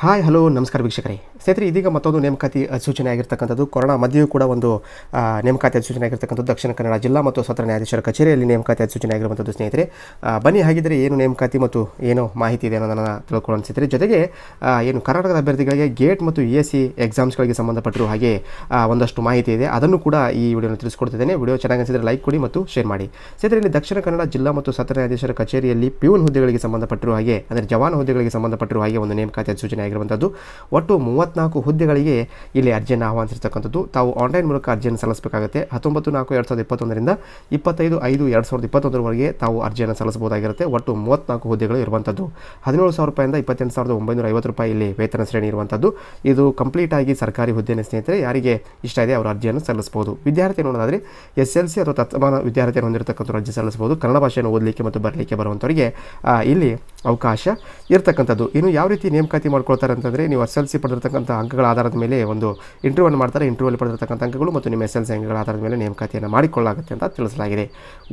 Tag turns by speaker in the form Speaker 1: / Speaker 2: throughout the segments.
Speaker 1: hi hello ನಮಸ್ಕಾರ ವೀಕ್ಷಕರೇ ಸ್ನೇಹಿತರೆ ಇದೀಗ ಮತ್ತೊಂದು ನೇಮಕಾತಿ ಅಧಿಸೂಚನೆ ಆಗಿರ್ತಕ್ಕಂಥದ್ದು ಕೊರೋನಾ ಮಧ್ಯೆಯೂ ಕೂಡ ಒಂದು ನೇಮಕಾತಿ ಅಧಿಸೂಚನೆ ಆಗಿರ್ತಕ್ಕಂಥದ್ದು ದಕ್ಷಿಣ ಕನ್ನಡ ಜಿಲ್ಲಾ ಮತ್ತು ಸತ್ರ ನ್ಯಾಯಾಧೀಶರ ಕಚೇರಿಯಲ್ಲಿ ನೇಮಕಾತಿ ಅಧಿಸೂಚನೆ ಆಗಿರುವಂಥದ್ದು ಸ್ನೇಹಿತರೆ ಬನ್ನಿ ಹಾಗಿದ್ದರೆ ಏನು ನೇಮಕಾತಿ ಮತ್ತು ಏನು ಮಾಹಿತಿ ಇದೆ ಅನ್ನೋದನ್ನು ತಿಳ್ಕೊಳ್ಳೋಣ ಸ್ನೇಹಿತರೆ ಜೊತೆಗೆ ಏನು ಕರ್ನಾಟಕದ ಅಭ್ಯರ್ಥಿಗಳಿಗೆ ಗೇಟ್ ಮತ್ತು ಇ ಎಸ್ ಸಿ ಎಕ್ಸಾಮ್ಸ್ಗಳಿಗೆ ಸಂಬಂಧಪಟ್ಟಿರುವ ಹಾಗೆ ಒಂದಷ್ಟು ಮಾಹಿತಿ ಇದೆ ಅದನ್ನು ಕೂಡ ಈ ವಿಡಿಯೋನ ತಿಳಿಸ್ಕೊಡ್ತಿದ್ದೇನೆ ವಿಡಿಯೋ ಚೆನ್ನಾಗಿ ಅನಿಸಿದರೆ ಲೈಕ್ ಕೊಡಿ ಮತ್ತು ಶೇರ್ ಮಾಡಿ ಸ್ನೇಹಿತರೆ ಇಲ್ಲಿ ದಕ್ಷಿಣ ಕನ್ನಡ ಜಿಲ್ಲಾ ಮತ್ತು ಸತ್ರ ನ್ಯಾಯಾಧೀಶರ ಕಚೇರಿಯಲ್ಲಿ ಪ್ಯೂನ್ ಹುದ್ದೆಗಳಿಗೆ ಸಂಬಂಧಪಟ್ಟಿರುವ ಹಾಗೆ ಅಂದರೆ ಜವಾನ್ ಹುದ್ದೆಗಳಿಗೆ ಸಂಬಂಧಪಟ್ಟರು ಹಾಗೆ ಒಂದು ನೇಮಕಾತಿ ಅಧಿಸೂಚನೆ ಆಗಿರುವಂಥದ್ದು ಒಟ್ಟು ಮೂವತ್ನಾಲ್ಕು ಹುದ್ದೆಗಳಿಗೆ ಇಲ್ಲಿ ಅರ್ಜಿಯನ್ನು ಆಹ್ವಾನಿಸಿರ್ತಕ್ಕಂಥದ್ದು ತಾವು ಆನ್ಲೈನ್ ಮೂಲಕ ಅರ್ಜಿಯನ್ನು ಸಲ್ಲಿಸಬೇಕಾಗುತ್ತೆ ಹತ್ತೊಂಬತ್ತು ನಾಲ್ಕು ಎರಡು ಸಾವಿರದ ಇಪ್ಪತ್ತೊಂದರಿಂದ ಇಪ್ಪತ್ತೈದು ಐದು ಎರಡು ಸಾವಿರದ ಇಪ್ಪತ್ತೊಂದರವರೆಗೆ ತಾವು ಅರ್ಜಿಯನ್ನು ಸಲ್ಲಿಸಬಹುದಾಗಿರುತ್ತೆ ಒಟ್ಟು ಮೂವತ್ತ್ನಾಲ್ಕು ಹುದ್ದೆಗಳು ಇರುವಂಥದ್ದು ಹದಿನೇಳು ಸಾವಿರ ರೂಪಾಯಿಂದ ಇಪ್ಪತ್ತೆಂಟು ಸಾವಿರದ ಒಂಬೈನೂರ ಐವತ್ತು ರೂಪಾಯಿ ಇಲ್ಲಿ ವೇತನ ಶ್ರೇಣಿ ಇರುವಂಥದ್ದು ಇದು ಕಂಪ್ಲೀಟ್ ಆಗಿ ಸರ್ಕಾರಿ ಹುದ್ದೆಯನ್ನು ಸ್ನೇಹಿತರೆ ಯಾರಿಗೆ ಇಷ್ಟ ಇದೆ ಅವರು ಅರ್ಜಿಯನ್ನು ಸಲ್ಲಿಸಬಹುದು ವಿದ್ಯಾರ್ಥಿ ನೋಡೋದಾದರೆ ಎಸ್ ಎಲ್ ಸಿ ಅಥವಾ ತತ್ಮಾನ ವಿದ್ಯಾರ್ಥಿಯನ್ನು ಹೊಂದಿರತಕ್ಕಂಥ ಅರ್ಜಿ ಸಲ್ಲಿಸಬಹುದು ಕನ್ನಡ ಭಾಷೆಯನ್ನು ಓದಲಿಕ್ಕೆ ಮತ್ತು ಬರಲಿಕ್ಕೆ ಬರುವಂಥವರಿಗೆ ಇಲ್ಲಿ ಅವಕಾಶ ಇರ್ತಕ್ಕಂಥದ್ದು ಇನ್ನು ಯಾವ ರೀತಿ ನೇಮಕಾತಿ ಮಾಡ್ಕೊಳ್ತಾರೆ ಅಂತಂದರೆ ನೀವು ಎಸ್ ಎಲ್ ಸಿ ಪಡೆದಿರ್ತಕ್ಕಂಥ ಅಂಕಗಳ ಆಧಾರದ ಮೇಲೆ ಒಂದು ಇಂಟರ್ವ್ಯೂವನ್ನು ಮಾಡ್ತಾರೆ ಇಂಟರ್ವ್ಯೂಲ್ಲಿ ಪಡೆದಿರ್ತಕ್ಕಂಥ ಅಂಕಗಳು ಮತ್ತು ನಿಮ್ಮ ಎಸ್ ಎಲ್ ಸಿ ಅಂಕಗಳ ಆಧಾರದ ಮೇಲೆ ನೇಮಕಾತಿಯನ್ನು ಮಾಡಿಕೊಳ್ಳಲಾಗುತ್ತೆ ಅಂತ ತಿಳಿಸಲಾಗಿದೆ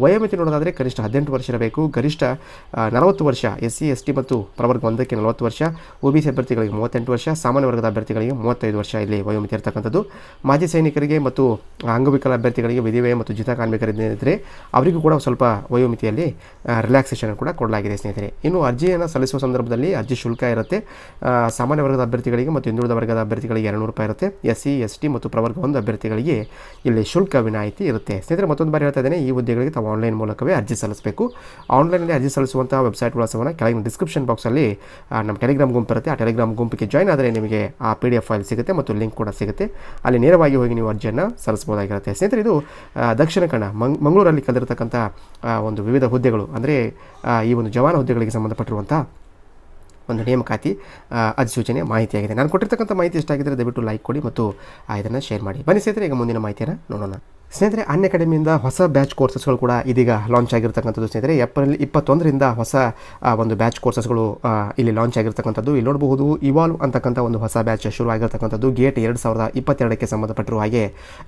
Speaker 1: ವಯೋಮಿತಿ ನೋಡೋದಾದರೆ ಕನಿಷ್ಠ ಹದಿನೆಂಟು ವರ್ಷ ಇರಬೇಕು ಗರಿಷ್ಠ ನಲವತ್ತು ವರ್ಷ ಎಸ್ ಸಿ ಎಸ್ ಟಿ ಮತ್ತು ಪ್ರವರ್ಗ ಒಂದಕ್ಕೆ ನಲವತ್ತು ವರ್ಷ ಒ ಬಿ ಸಿ ಅಭ್ಯರ್ಥಿಗಳಿಗೆ ಮೂವತ್ತೆಂಟು ವರ್ಷ ಸಾಮಾನ್ಯ ವರ್ಗದ ಅಭ್ಯರ್ಥಿಗಳಿಗೆ ಮೂವತ್ತೈದು ವರ್ಷ ಇಲ್ಲಿ ವಯೋಮಿತಿ ಇರತಕ್ಕಂಥದ್ದು ಮಾಜಿ ಸೈನಿಕರಿಗೆ ಮತ್ತು ಅಂಗವಿಕಲ ಅಭ್ಯರ್ಥಿಗಳಿಗೆ ವಿಧಿವೆ ಮತ್ತು ಜಿತ ಕಾರ್ಮಿಕರಿದ್ದರೆ ಅವರಿಗೂ ಕೂಡ ಸ್ವಲ್ಪ ವಯೋಮಿತಿಯಲ್ಲಿ ರಿಲ್ಯಾಕ್ಸೇಷನ್ ಕೂಡ ಕೊಡಲಾಗಿದೆ ಸ್ನೇಹಿತರೆ ಇನ್ನು ಅರ್ಜಿಯನ್ನು ಸಲ್ಲಿಸುವ ಸಂದರ್ಭ ಸಂದರ್ಭದಲ್ಲಿ ಅರ್ಜಿ ಶುಲ್ಕ ಇರುತ್ತೆ ಸಾಮಾನ್ಯ ವರ್ಗದ ಅಭ್ಯರ್ಥಿಗಳಿಗೆ ಮತ್ತು ಹಿಂದುಳಿದ ವರ್ಗದ ಅಭ್ಯರ್ಥಿಗಳಿಗೆ ಎರಡು ರೂಪಾಯಿ ಇರುತ್ತೆ ಎಸ್ ಸಿ ಎಸ್ ಟಿ ಮತ್ತು ಪ್ರವರ್ಗ ಒಂದು ಅಭ್ಯರ್ಥಿಗಳಿಗೆ ಇಲ್ಲಿ ಶುಲ್ಕ ವಿನಾಯಿತಿ ಇರುತ್ತೆ ಸ್ನೇಹಿತರೆ ಮತ್ತೊಂದು ಬಾರಿ ಹೇಳ್ತಾ ಇದ್ದೇನೆ ಈ ಹುದ್ದೆಗಳಿಗೆ ತಾವು ಆನ್ಲೈನ್ ಮೂಲಕವೇ ಅರ್ಜಿ ಸಲ್ಲಿಸಬೇಕು ಆನ್ಲೈನಲ್ಲಿ ಅರ್ಜಿ ಸಲ್ಲಿಸುವಂಥ ವೆಬ್ಸೈಟ್ಗಳ ಸಹ ಕೆಳಗಿನ ಡಿಸ್ಕ್ರಿಪ್ಷನ್ ಬಾಕ್ಸಲ್ಲಿ ನಮ್ಮ ಟೆಲಿಗ್ರಾಮ್ ಗುಂಪು ಇರುತ್ತೆ ಆ ಟೆಲಿಗ್ರಾಮ್ ಗುಂಪಿಗೆ ಜಾಯ್ನ್ ಆದರೆ ನಿಮಗೆ ಆ ಪಿ ಡಿ ಎಫ್ ಫೈಲ್ ಸಿಗುತ್ತೆ ಮತ್ತು ಲಿಂಕ್ ಕೂಡ ಸಿಗುತ್ತೆ ಅಲ್ಲಿ ನೇರವಾಗಿ ಹೋಗಿ ನೀವು ಅರ್ಜಿಯನ್ನು ಸಲ್ಲಿಸಬಹುದಾಗಿರುತ್ತೆ ಸ್ನೇಹಿತರೆ ಇದು ದಕ್ಷಿಣ ಕನ್ನಡ ಮಂಗ್ ಮಂಗಳೂರಲ್ಲಿ ಕಲಿರತಕ್ಕಂಥ ಒಂದು ವಿವಿಧ ಹುದ್ದೆಗಳು ಅಂದರೆ ಈ ಒಂದು ಜವಾನ ಹುದ್ದೆಗಳಿಗೆ ಸಂಬಂಧಪಟ್ಟಿರುವಂಥ ಒಂದು ನೇಮಕಾತಿ ಅಧಿಸೂಚನೆ ಮಾಹಿತಿಯಾಗಿದೆ ನಾನು ಕೊಟ್ಟಿರ್ತಕ್ಕಂಥ ಮಾಹಿತಿ ಇಷ್ಟಾಗಿದ್ದರೆ ದಯವಿಟ್ಟು ಲೈಕ್ ಕೊಡಿ ಮತ್ತು ಇದನ್ನು ಶೇರ್ ಮಾಡಿ ಬನ್ನಿ ಸ್ನೇಹಿತರೆ ಈಗ ಮುಂದಿನ ಮಾಹಿತಿಯನ್ನು ನೋಡೋಣ ಸ್ನೇಹಿತರೆ ಅನ್ಯ ಅಕಾಡೆಮಿಯಿಂದ ಹೊಸ ಬ್ಯಾಚ್ ಕೋರ್ಸಸ್ಗಳು ಕೂಡ ಇದೀಗ ಲಾಂಚ್ ಆಗಿರ್ತಕ್ಕಂಥದ್ದು ಸ್ನೇಹಿತರೆ ಏಪ್ರಿಲ್ ಇಪ್ಪತ್ತೊಂದರಿಂದ ಹೊಸ ಒಂದು ಬ್ಯಾಚ್ ಕೋರ್ಸಸ್ಗಳು ಇಲ್ಲಿ ಲಾಂಚ್ ಆಗಿರ್ತಕ್ಕಂಥದ್ದು ಇಲ್ಲಿ ನೋಡಬಹುದು ಇವಾಲ್ವ್ ಅಂತಕ್ಕಂಥ ಒಂದು ಹೊಸ ಬ್ಯಾಚ್ ಶುರು ಆಗಿರ್ತಕ್ಕಂಥದ್ದು ಗೇಟ್ ಎರಡು ಸಾವಿರದ ಇಪ್ಪತ್ತೆರಡಕ್ಕೆ ಸಂಬಂಧಪಟ್ಟಿರುವ ಹಾಗೆ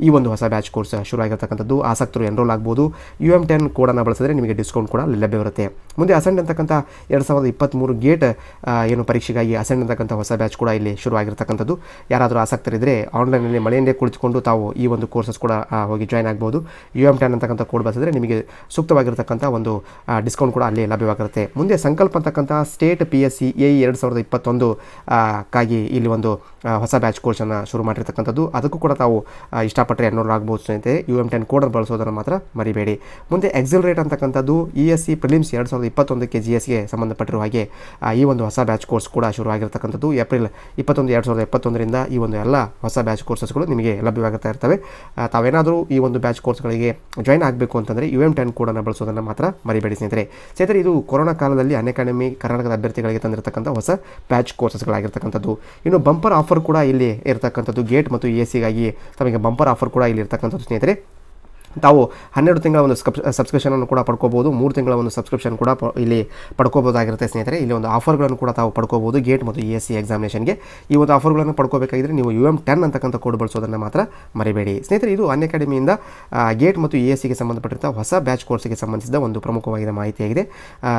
Speaker 1: ಈ ಒಂದು ಹೊಸ ಬ್ಯಾಚ್ ಕೋರ್ಸ್ ಶುರು ಆಗಿರ್ತಕ್ಕಂಥದ್ದು ಆಸಕ್ತರು ಎನ್ರೋಲ್ ಆಗ್ಬೋದು ಯು ಎಮ್ ಟೆನ್ ಕೋಡನ್ನು ಬಳಸಿದ್ರೆ ನಿಮಗೆ ಡಿಸ್ಕೌಂಟ್ ಕೂಡ ಲಭ್ಯವಿರುತ್ತೆ ಮುಂದೆ ಅಸೆಂಡ್ ಅಂತಕ್ಕಂಥ ಎರಡು ಸಾವಿರದ ಇಪ್ಪತ್ತ್ಮೂರು ಗೇಟ್ ಏನು ಪರೀಕ್ಷೆಗಾಗಿ ಅಸೆಂಡ್ ಅಂತಕ್ಕಂಥ ಹೊಸ ಬ್ಯಾಚ್ ಕೂಡ ಇಲ್ಲಿ ಶುರುವಾಗಿರ್ತಕ್ಕಂಥದ್ದು ಯಾರಾದರೂ ಆಸಕ್ತರಿದ್ದರೆ ಆನ್ಲೈನಲ್ಲಿ ಮಳೆಯಿಂದ ಕುಳಿತುಕೊಂಡು ತಾವು ಈ ಒಂದು ಕೋರ್ಸಸ್ ಕೂಡ ಹೋಗಿ ಜಾಯ್ನ್ ಆಗ್ಬೋದು ಯು ಎಮ್ ಟ್ಯಾನ್ ಅಂತಕ್ಕಂಥ ಕೋಡ್ ಬಳಸಿದ್ರೆ ನಿಮಗೆ ಸೂಕ್ತವಾಗಿರ್ತಕ್ಕಂಥ ಒಂದು ಡಿಸ್ಕೌಂಟ್ ಕೂಡ ಅಲ್ಲಿ ಲಭ್ಯವಾಗಿರುತ್ತೆ ಮುಂದೆ ಸಂಕಲ್ಪ ಅಂತಕ್ಕಂಥ state P S C A ಎರಡು ಸಾವಿರದ ಇಪ್ಪತ್ತೊಂದು ಕಾಗಿ ಇಲ್ಲಿ ಒಂದು ಹೊಸ ಬ್ಯಾಚ್ ಕೋರ್ಸನ್ನು ಶುರು ಮಾಡಿರ್ತಕ್ಕಂಥದ್ದು ಅದಕ್ಕೂ ಕೂಡ ತಾವು ಇಷ್ಟಪಟ್ಟರೆ ಎನ್ರೋಲ್ ಆಗ್ಬೋದು ಸ್ನೇಹಿತರೆ ಯು ಎಮ್ ಟೆನ್ ಕೋಡನ್ನು ಬಳಸೋದನ್ನು ಮಾತ್ರ ಮರಿಬೇಡಿ ಮುಂದೆ ಎಕ್ಸಿಲ್ ರೇಟ್ ಅಂತಕ್ಕಂಥದ್ದು ಇ ಎಸ್ ಸಿ ಪ್ರಿಲಿಮ್ಸ್ ಎರಡು ಸಾವಿರದ ಇಪ್ಪತ್ತೊಂದು ಇಪ್ಪತ್ತೊಂದಕ್ಕೆ ಜಿ ಎಸ್ಗೆ ಸಂಬಂಧಪಟ್ಟಿರುವ ಹಾಗೆ ಈ ಒಂದು ಹೊಸ ಬ್ಯಾಚ್ ಕೋರ್ಸ್ ಕೂಡ ಶುರುವಾಗಿರ್ತಕ್ಕಂಥದ್ದು ಏಪ್ರಿಲ್ ಇಪ್ಪತ್ತೊಂದು ಎರಡು ಸಾವಿರದ ಇಪ್ಪತ್ತೊಂದರಿಂದ ಈ ಒಂದು ಎಲ್ಲ ಹೊಸ ಬ್ಯಾಚ್ ಕೋರ್ಸಸ್ಗಳು ನಿಮಗೆ ಲಭ್ಯವಾಗುತ್ತಾ ಇರ್ತವೆ ತಾವೇನಾದರೂ ಈ ಒಂದು ಬ್ಯಾಚ್ ಕೋರ್ಸ್ಗಳಿಗೆ ಜಾಯ್ನ್ ಆಗಬೇಕು ಅಂತಂದರೆ ಯು ಎಮ್ ಟೆನ್ ಕೂಡ ಬಳಸೋದನ್ನು ಮಾತ್ರ ಮರಿಬೇಡಿ ಸ್ನೇಹಿತರೆ ಸ್ನೇಹಿತರೆ ಇದು ಕೊರೋನಾ ಕಾಲದಲ್ಲಿ ಅಕಾಡೆಮಿ ಕರ್ನಾಟಕದ ಅಭ್ಯರ್ಥಿಗಳಿಗೆ ತಂದಿರತಕ್ಕಂಥ ಹೊಸ ಬ್ಯಾಚ್ ಕೋರ್ಸಸ್ಗಳಾಗಿರ್ತಕ್ಕಂಥದ್ದು ಇನ್ನು ಬಂಪರ್ ಆಫರ್ ಕೂಡ ಇಲ್ಲಿ ಇರತಕ್ಕಂಥದ್ದು ಗೇಟ್ ಮತ್ತು ಎ ಸಿಗಾಗಿ ತಮಗೆ ಬಂಪರ್ ಆಫರ್ ಕೂಡ ಇಲ್ಲಿ ಇರತಕ್ಕಂಥದ್ದು ಸ್ನೇಹಿತರೆ ತಾವು ಹನ್ನೆರಡು ತಿಂಗಳ ಒಂದು ಸಬ್ ಸಬ್ಸ್ಕ್ರಿಪ್ಷನನ್ನು ಕೂಡ ಪಡ್ಕೋಬೋದು ಮೂರು ತಿಂಗಳ ಒಂದು ಸಬ್ಸ್ಕ್ರಿಪ್ಷನ್ ಕೂಡ ಇಲ್ಲಿ ಪಡ್ಕೋಬೋದಾಗಿರುತ್ತೆ ಸ್ನೇಹಿತರೆ ಇಲ್ಲಿ ಒಂದು ಆಫರ್ಗಳನ್ನು ಕೂಡ ತಾವು ಪಡ್ಕೋಬೋದು ಗೇಟ್ ಮತ್ತು ಇ ಎಸ್ ಸಿ ಎಕ್ಸಾಮಿನೇಷನ್ಗೆ ಈ ಒಂದು ಆಫರ್ಗಳನ್ನು ಪಡ್ಕೋಬೇಕಾಗಿದ್ರೆ ನೀವು ಯು ಎಮ್ ಟೆನ್ ಅಂತಕ್ಕಂಥ ಕೋಡ್ ಬಳಸೋದನ್ನು ಮಾತ್ರ ಮರಿಬೇಡಿ ಸ್ನೇಹಿತರೆ ಇದು ಅನ್ ಅಕಾಡೆಮಿಯಿಂದ ಗೇಟ್ ಮತ್ತು ಇ e ಎಸ್ ಸಿಗೆ ಸಂಬಂಧಪಟ್ಟಿರುವ ಹೊಸ ಬ್ಯಾಚ್ ಕೋರ್ಸ್ಗೆ ಸಂಬಂಧಿಸಿದ ಒಂದು ಪ್ರಮುಖವಾದ ಮಾಹಿತಿಯಾಗಿದೆ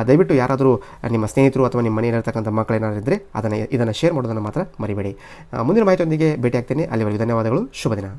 Speaker 1: ದಯವಿಟ್ಟು ಯಾರಾದರೂ ನಿಮ್ಮ ಸ್ನೇಹಿತರು ಅಥವಾ ನಿಮ್ಮ ಮನೆಯಲ್ಲಿರ್ತಕ್ಕಂಥ ಮಕ್ಕಳೇನಾದ್ರೂ ಇದ್ದರೆ ಅದನ್ನು ಇದನ್ನು ಶೇರ್ ಮಾಡೋದನ್ನು ಮಾತ್ರ ಮರಿಬೇಡಿ ಮುಂದಿನ ಮಾಹಿತಿಯೊಂದಿಗೆ ಭೇಟಿ ಆಗ್ತೀನಿ ಅಲ್ಲಿವರೆಗೂ ಧನ್ಯವಾದಗಳು ಶುಭ ದಿನ